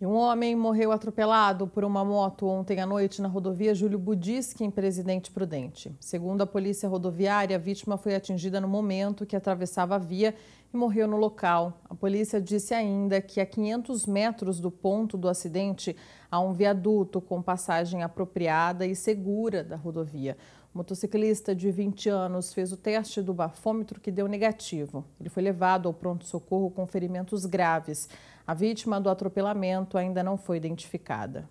E um homem morreu atropelado por uma moto ontem à noite na rodovia Júlio Budisque, em Presidente Prudente. Segundo a polícia rodoviária, a vítima foi atingida no momento que atravessava a via e morreu no local. A polícia disse ainda que a 500 metros do ponto do acidente há um viaduto com passagem apropriada e segura da rodovia. O motociclista de 20 anos fez o teste do bafômetro que deu negativo. Ele foi levado ao pronto-socorro com ferimentos graves. A vítima do atropelamento ainda não foi identificada.